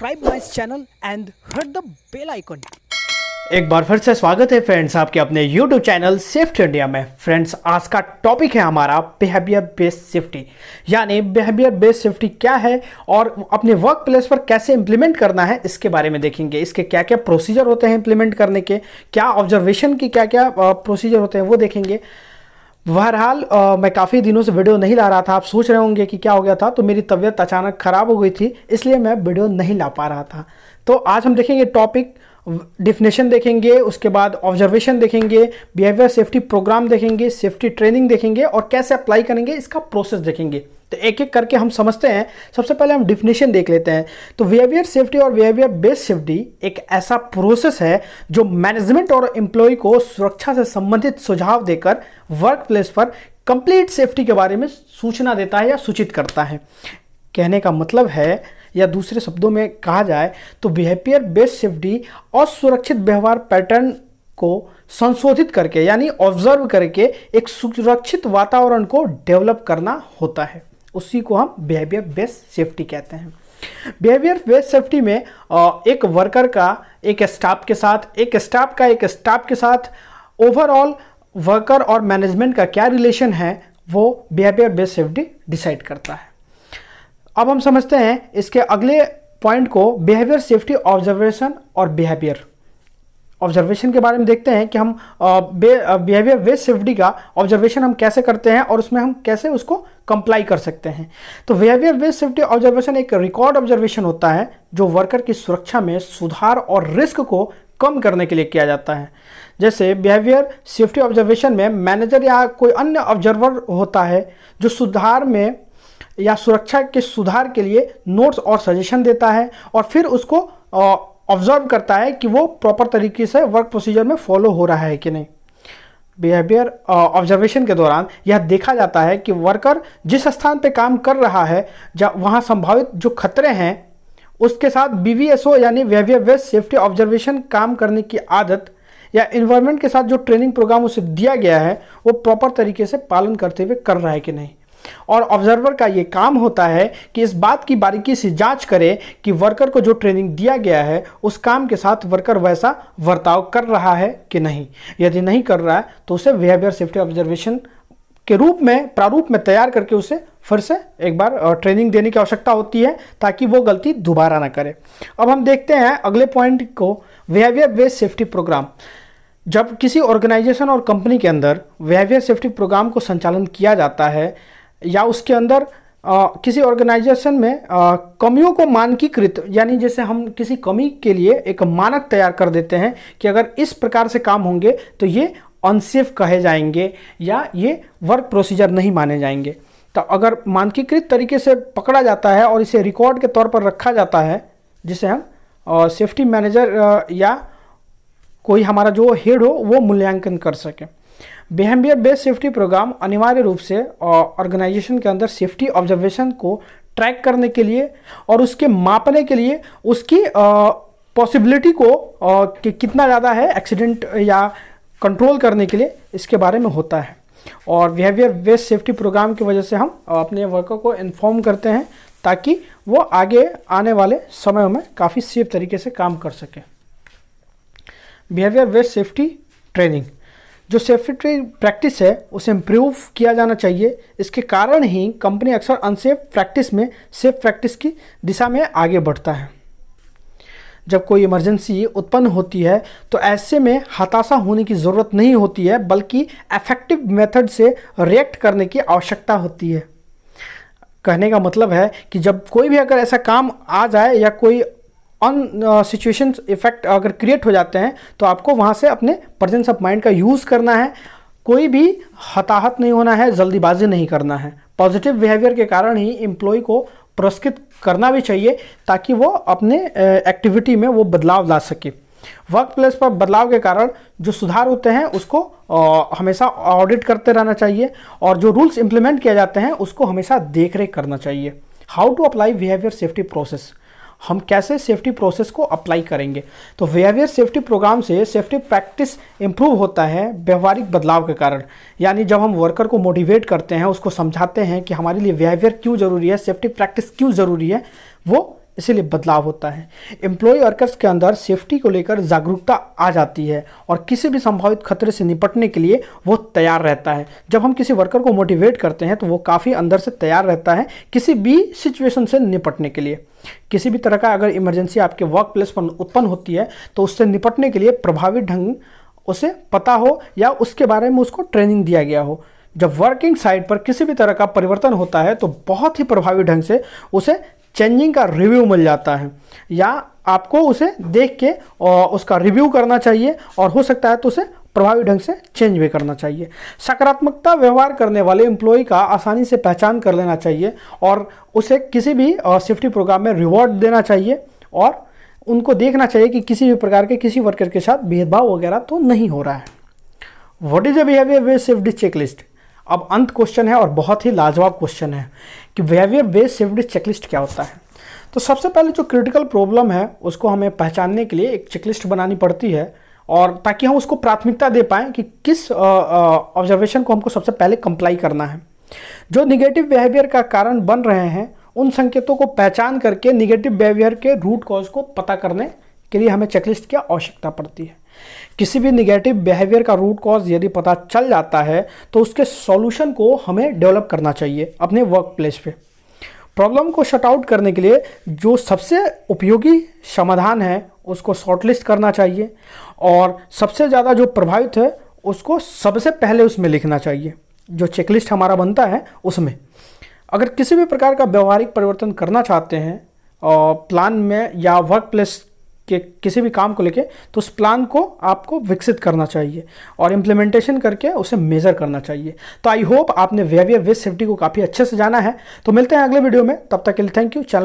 subscribe my channel and hit the bell icon एक बार फिर से स्वागत है फ्रेंड्स आपके अपने YouTube चैनल सेफ्ट इंडिया में फ्रेंड्स आज का टॉपिक है हमारा बिहेवियर बेस्ड सेफ्टी यानी बिहेवियर बेस्ड सेफ्टी क्या है और अपने वर्क प्लेस पर कैसे इंप्लीमेंट करना है इसके बारे में देखेंगे इसके क्या क्या प्रोसीजर होते हैं इंप्लीमेंट करने के क्या ऑब्जर्वेशन के क्या क्या प्रोसीजर होते हैं वो देखेंगे बहरहाल मैं काफ़ी दिनों से वीडियो नहीं ला रहा था आप सोच रहे होंगे कि क्या हो गया था तो मेरी तबीयत अचानक ख़राब हो गई थी इसलिए मैं वीडियो नहीं ला पा रहा था तो आज हम देखेंगे टॉपिक डिफिनेशन देखेंगे उसके बाद ऑब्जर्वेशन देखेंगे बिहेवियर सेफ्टी प्रोग्राम देखेंगे सेफ्टी ट्रेनिंग देखेंगे और कैसे अप्लाई करेंगे इसका प्रोसेस देखेंगे तो एक एक करके हम समझते हैं सबसे पहले हम डिफिनेशन देख लेते हैं तो बिहेवियर सेफ्टी और बिहेवियर बेस्ड सेफ्टी एक ऐसा प्रोसेस है जो मैनेजमेंट और एम्प्लॉय को सुरक्षा से संबंधित सुझाव देकर वर्क प्लेस पर कंप्लीट सेफ्टी के बारे में सूचना देता है या सूचित करता है कहने का मतलब है या दूसरे शब्दों में कहा जाए तो बिहेवियर बेस्ड सेफ्टी और सुरक्षित व्यवहार पैटर्न को संशोधित करके यानी ऑब्जर्व करके एक सुरक्षित वातावरण को डेवलप करना होता है उसी को हम बिहेवियर बेस्ड सेफ्टी कहते हैं बिहेवियर बेस्ड सेफ्टी में एक वर्कर का एक स्टाफ के साथ एक स्टाफ का एक स्टाफ के साथ ओवरऑल वर्कर और मैनेजमेंट का क्या रिलेशन है वो बिहेवियर बेस्ड सेफ्टी डिसाइड करता है अब हम समझते हैं इसके अगले पॉइंट को बिहेवियर सेफ्टी ऑब्जर्वेशन और बिहेवियर ऑब्जर्वेशन के बारे में देखते हैं कि हम बिहेवियर वेस्ट सेफ्टी का ऑब्जर्वेशन हम कैसे करते हैं और उसमें हम कैसे उसको कंप्लाई कर सकते हैं तो बिहेवियर वेस्ट सेफ्टी ऑब्जर्वेशन एक रिकॉर्ड ऑब्जर्वेशन होता है जो वर्कर की सुरक्षा में सुधार और रिस्क को कम करने के लिए किया जाता है जैसे बिहेवियर सेफ्टी ऑब्जर्वेशन में मैनेजर या कोई अन्य ऑब्जर्वर होता है जो सुधार में या सुरक्षा के सुधार के लिए नोट्स और सजेशन देता है और फिर उसको ऑब्जर्व करता है कि वो प्रॉपर तरीके से वर्क प्रोसीजर में फॉलो हो रहा है कि नहीं बिहेवियर ऑब्जर्वेशन uh, के दौरान यह देखा जाता है कि वर्कर जिस स्थान पर काम कर रहा है जहाँ वहाँ संभावित जो खतरे हैं उसके साथ बी वी एस ओ यानी बिहेवियर वेस्ट सेफ्टी ऑब्जर्वेशन काम करने की आदत या इन्वायरमेंट के साथ जो ट्रेनिंग प्रोग्राम उसे दिया गया है वो प्रॉपर तरीके से पालन करते हुए कर रहा है कि नहीं और ऑब्जर्वर का ये काम होता है कि इस बात की बारीकी से जांच करे कि वर्कर को जो ट्रेनिंग दिया गया है उस काम के साथ वर्कर वैसा वर्ताव कर रहा है कि नहीं यदि नहीं कर रहा है तो उसे बिहेवियर सेफ्टी ऑब्जर्वेशन के रूप में प्रारूप में तैयार करके उसे फिर से एक बार ट्रेनिंग देने की आवश्यकता होती है ताकि वो गलती दोबारा ना करे अब हम देखते हैं अगले पॉइंट को बिहेवियर बेस्ड सेफ्टी प्रोग्राम जब किसी ऑर्गेनाइजेशन और कंपनी के अंदर बिहेवियर सेफ्टी प्रोग्राम को संचालन किया जाता है या उसके अंदर आ, किसी ऑर्गेनाइजेशन में आ, कमियों को मानकीकृत यानी जैसे हम किसी कमी के लिए एक मानक तैयार कर देते हैं कि अगर इस प्रकार से काम होंगे तो ये अनसेफ कहे जाएंगे या ये वर्क प्रोसीजर नहीं माने जाएंगे तो अगर मानकीकृत तरीके से पकड़ा जाता है और इसे रिकॉर्ड के तौर पर रखा जाता है जिसे हम सेफ्टी मैनेजर या कोई हमारा जो हेड हो वो मूल्यांकन कर सकें बिहेवियर बेस्ड सेफ्टी प्रोग्राम अनिवार्य रूप से ऑर्गेनाइजेशन के अंदर सेफ्टी ऑब्जर्वेशन को ट्रैक करने के लिए और उसके मापने के लिए उसकी पॉसिबिलिटी को आ, कि कितना ज़्यादा है एक्सीडेंट या कंट्रोल करने के लिए इसके बारे में होता है और बिहेवियर बेस्ड सेफ्टी प्रोग्राम की वजह से हम अपने वर्कर को इन्फॉर्म करते हैं ताकि वो आगे आने वाले समय में काफ़ी सेफ तरीके से काम कर सकें बिहेवियर बेस्ड सेफ्टी ट्रेनिंग जो सेफ्टी प्रैक्टिस है उसे इम्प्रूव किया जाना चाहिए इसके कारण ही कंपनी अक्सर अनसेफ प्रैक्टिस में सेफ प्रैक्टिस की दिशा में आगे बढ़ता है जब कोई इमरजेंसी उत्पन्न होती है तो ऐसे में हताशा होने की ज़रूरत नहीं होती है बल्कि एफेक्टिव मेथड से रिएक्ट करने की आवश्यकता होती है कहने का मतलब है कि जब कोई भी अगर ऐसा काम आ जाए या कोई अन सिचुएशन इफेक्ट अगर क्रिएट हो जाते हैं तो आपको वहाँ से अपने प्रजेंस ऑफ माइंड का यूज़ करना है कोई भी हताहत नहीं होना है जल्दीबाजी नहीं करना है पॉजिटिव बिहेवियर के कारण ही एम्प्लॉय को पुरस्कृत करना भी चाहिए ताकि वो अपने एक्टिविटी uh, में वो बदलाव ला सके वर्क प्लेस पर बदलाव के कारण जो सुधार होते हैं उसको uh, हमेशा ऑडिट करते रहना चाहिए और जो रूल्स इंप्लीमेंट किए जाते हैं उसको हमेशा देख रेख करना चाहिए how to apply behaviour safety process हम कैसे सेफ्टी प्रोसेस को अप्लाई करेंगे तो वेयरवेयर सेफ्टी प्रोग्राम से सेफ्टी प्रैक्टिस इंप्रूव होता है व्यवहारिक बदलाव के कारण यानी जब हम वर्कर को मोटिवेट करते हैं उसको समझाते हैं कि हमारे लिए बिहेवियर क्यों ज़रूरी है सेफ्टी प्रैक्टिस क्यों ज़रूरी है वो इसीलिए बदलाव होता है एम्प्लॉय वर्कर्स के अंदर सेफ्टी को लेकर जागरूकता आ जाती है और किसी भी संभावित खतरे से निपटने के लिए वो तैयार रहता है जब हम किसी वर्कर को मोटिवेट करते हैं तो वो काफ़ी अंदर से तैयार रहता है किसी भी सिचुएशन से निपटने के लिए किसी भी तरह का अगर इमरजेंसी आपके वर्क प्लेस पर उत्पन्न होती है तो उससे निपटने के लिए प्रभावी ढंग उसे पता हो या उसके बारे में उसको ट्रेनिंग दिया गया हो जब वर्किंग साइट पर किसी भी तरह का परिवर्तन होता है तो बहुत ही प्रभावी ढंग से उसे चेंजिंग का रिव्यू मिल जाता है या आपको उसे देख के और उसका रिव्यू करना चाहिए और हो सकता है तो उसे प्रभावी ढंग से चेंज भी करना चाहिए सकारात्मकता व्यवहार करने वाले एम्प्लॉय का आसानी से पहचान कर लेना चाहिए और उसे किसी भी सेफ्टी प्रोग्राम में रिवॉर्ड देना चाहिए और उनको देखना चाहिए कि किसी भी प्रकार के किसी वर्कर के साथ भेदभाव वगैरह तो नहीं हो रहा है what is a behaviour way safety checklist अब अंत क्वेश्चन है और बहुत ही लाजवाब क्वेश्चन है कि बिहेवियर बेस्ड सेफ्टी चेकलिस्ट क्या होता है तो सबसे पहले जो क्रिटिकल प्रॉब्लम है उसको हमें पहचानने के लिए एक चेकलिस्ट बनानी पड़ती है और ताकि हम उसको प्राथमिकता दे पाएँ कि किस ऑब्जर्वेशन को हमको सबसे पहले कंप्लाई करना है जो निगेटिव बिहेवियर का कारण बन रहे हैं उन संकेतों को पहचान करके निगेटिव बिहेवियर के रूट कॉज को पता करने के लिए हमें चेकलिस्ट की आवश्यकता पड़ती है किसी भी निगेटिव बिहेवियर का रूट कॉज यदि पता चल जाता है तो उसके सॉल्यूशन को हमें डेवलप करना चाहिए अपने वर्क प्लेस पर प्रॉब्लम को शट आउट करने के लिए जो सबसे उपयोगी समाधान है उसको शॉर्टलिस्ट करना चाहिए और सबसे ज़्यादा जो प्रभावित है उसको सबसे पहले उसमें लिखना चाहिए जो चेकलिस्ट हमारा बनता है उसमें अगर किसी भी प्रकार का व्यवहारिक परिवर्तन करना चाहते हैं और प्लान में या वर्क प्लेस के किसी भी काम को लेके तो उस प्लान को आपको विकसित करना चाहिए और इम्प्लीमेंटेशन करके उसे मेज़र करना चाहिए तो आई होप आपने वेवियर वेस्ट सेफ्टी को काफ़ी अच्छे से जाना है तो मिलते हैं अगले वीडियो में तब तक के लिए थैंक यू चैनल